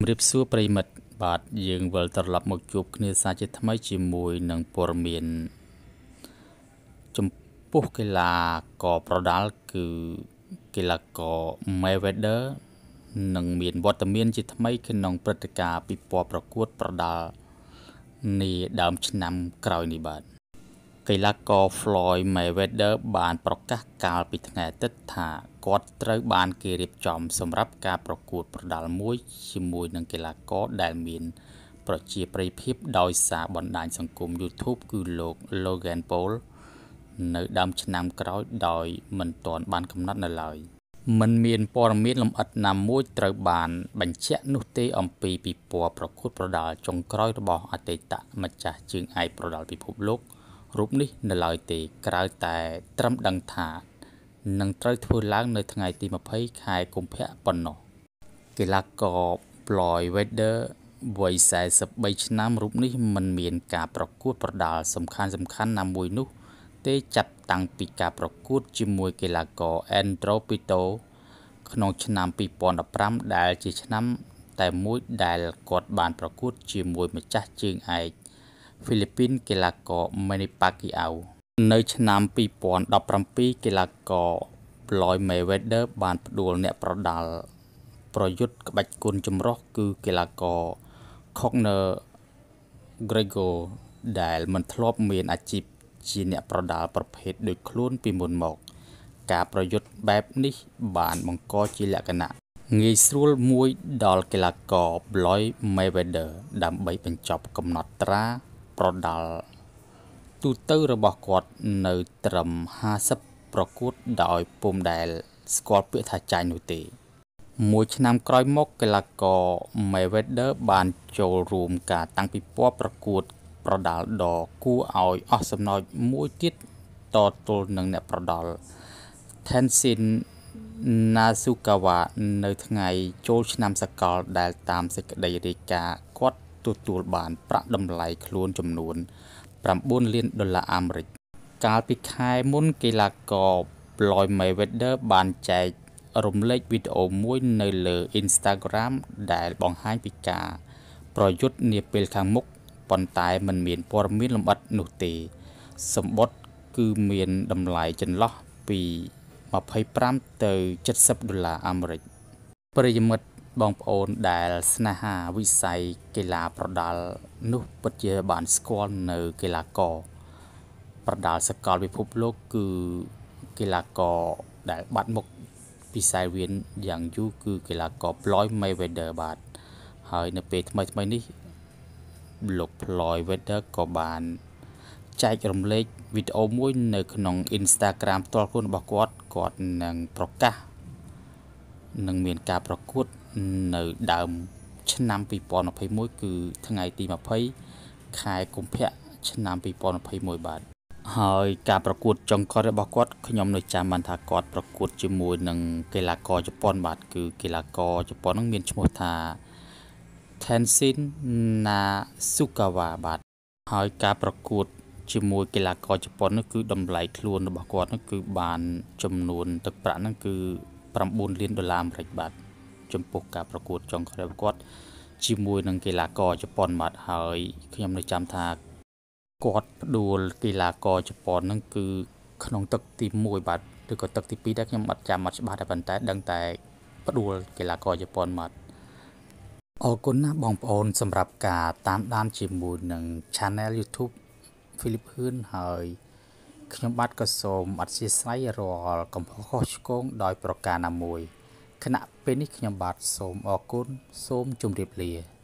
ជម្រាបសួរប្រិមិត្តបាទយើងវិលត្រឡប់មកជួបគ្នាសាជាថ្មីជាមួយនឹងព័ត៌មានចំពោះកីឡាករប្រដាល់គឺកីឡាករ Mayweather នឹងមានវត្តមានជាថ្មីក្នុងព្រឹត្តិការណ៍ពិព័រណ៍ប្រកួតប្រដាល់នាដើមឆ្នាំក្រោយនេះបាទកីឡាករ Floyd Mayweather បានប្រកាសកាលពីថ្ងៃអាទិត្យថាគាត់ត្រូវបានគេរៀបចំសម្រាប់ការប្រកួតប្រដាល់មួយជាមួយនឹងកីឡាករដែលមានប្រជាប្រិយភាពដោយសារបណ្ដាញសង្គម YouTube គឺលោក Logan Paul នៅដើមឆ្នាំក្រោយដោយមិនទាន់បានកំណត់នៅឡើយมันមានព័ត៌មានលម្អិតណាមួយត្រូវបានបញ្ជាក់នោះទេអំពីពិព័រណ៍ប្រកួតប្រដាល់ចុងក្រោយរបស់អតីតម្ចាស់ជើងឯកប្រដាល់ពិភពលោក។រូបនេះនៅឡើយទេក្រៅតែត្រឹមដឹងថា នឹងត្រូវធ្វើឡើងនៅថ្ងៃទី20ខែកុម្ភៈប៉ុណ្ណោះកីឡាករ Floyd Mayweather វ័យ43ឆ្នាំរូបនេះ មិនមានការប្រកួតប្រដាល់សំខាន់សំខាន់ណាមួយនោះទេចាប់តាំងពីការប្រកួតជាមួយកីឡាករ Andro Pito ក្នុងឆ្នាំ2015ដែលជាឆ្នាំ តែមួយ ដែលគាត់បានប្រកួតជាមួយម្ចាស់ជើងឯកហ្វីលីពីនកីឡាករ Manny Pacquiao នៅឆ្នាំ2017កីឡាករ Floyd Mayweather បានផ្ដួលអ្នកប្រដាល់ប្រយុទ្ធក្បាច់គុណចម្រុះគឺកីឡាករ Conor Gregor ដែល មិនធ្លាប់មានអាជីពជាអ្នកប្រដាល់ប្រភេទដូចខ្លួនពីមុនមក ការប្រយុទ្ធបែបនេះ បានបង្កជាលក្ខណៈងាយស្រួលមួយដល់កីឡាករ Floyd Mayweather ដើម្បីបញ្ចប់កំណត់ត្រាប្រដាល់ទូទៅរបស់គាត់នៅត្រឹម50ប្រកួតដោយពុំដែលស្គាល់ពាក្យថាចាញ់នោះទេ មួយឆ្នាំក្រោយមក កីឡាករ Mayweather បានចូលរួមការតាំងពិព័រណ៍ប្រកួតប្រដាល់ដ៏គួរឲ្យអស់សំណើចមួយទៀតតទល់នឹងអ្នកប្រដាល់ Tenzin Nasukawa នៅថ្ងៃចូលឆ្នាំសកលដែលតាមសេចក្តីរាយការណ៍គាត់ទទួលបានប្រាក់តម្លៃខ្លួនចំនួន9លានដុល្លារអាមេរិកកាលពីខែមុនកីឡាករ Floyd Mayweather បានចែករំលែកវីដេអូមួយនៅលើ Instagram ដែលបង្ហាញពីការ ប្រយុទ្ធនាពេលខាងមុខប៉ុន្តែมันមានព័ត៌មានលម្អិតនោះទេសម្បត្តិគឺមានតម្លៃចន្លោះពី25ទៅ70ដុល្លារអាមេរិកប្រិយមិត្តបងប្អូនដែលស្នេហាវិស័យកីឡាប្រដាល់នោះពិតជាបានស្គាល់នៅកីឡាករប្រដាល់សកលពិភពលោក គឺកីឡាករដែលបាត់មុខពីខ្សែវៀនយ៉ាងយូរគឺកីឡាករ Floyd Mayweather បាទហើយនៅពេលថ្មីថ្មីនេះ លោក Floyd Mayweather ក៏បានចែករំលែកវីដេអូមួយ នៅក្នុង Instagram ផ្ទាល់ខ្លួនរបស់គាត់គាត់នឹងប្រកាសនឹងមានការប្រកួតនៅដើមឆ្នាំ2021គឺថ្ងៃទី20ខែកុម្ភៈឆ្នាំ2021បាទហើយការប្រកួតចុងក្រោយរបស់គាត់ខ្ញុំនៅចាំបានថាគាត់ប្រកួតជាមួយនឹងកីឡាករជប៉ុន បាទគឺកីឡាករជប៉ុននឹងមានឈ្មោះថា Tenshin Nasukawa បាទហើយ ការប្រកួតជាមួយកីឡាករជប៉ុននោះគឺតម្លៃខ្លួន របស់គាត់នោះគឺ បាន ចំនួនទឹកប្រាក់នោះគឺ9លានដុល្លារអាមេរិកបាទចំពោះការប្រកួតចុងក្រោយគាត់ ជាមួយនឹងកីឡាករជប៉ុនមកហើយខ្ញុំនៅចាំថាគាត់ផ្ដួលកីឡាករជប៉ុនហ្នឹងគឺក្នុងទឹកទី1បាទឬក៏ទឹកទី2ដែរខ្ញុំអត់ចាំអត់ច្បាស់ដែរប៉ុន្តែដឹងតែផ្ដួលកីឡាករជប៉ុនមកអរគុណណាបងប្អូនសម្រាប់ការតាមដានជាមួយនឹង Channel YouTube ហ្វីលីភឿនហើយខ្ញុំបាទក៏សូមអធិស្ឋានរាល់កំហុសឆ្គងដោយប្រការណាមួយ។ខណៈពេលនេះខ្ញុំបាទសូមអរគុណសូមជម្រាបលា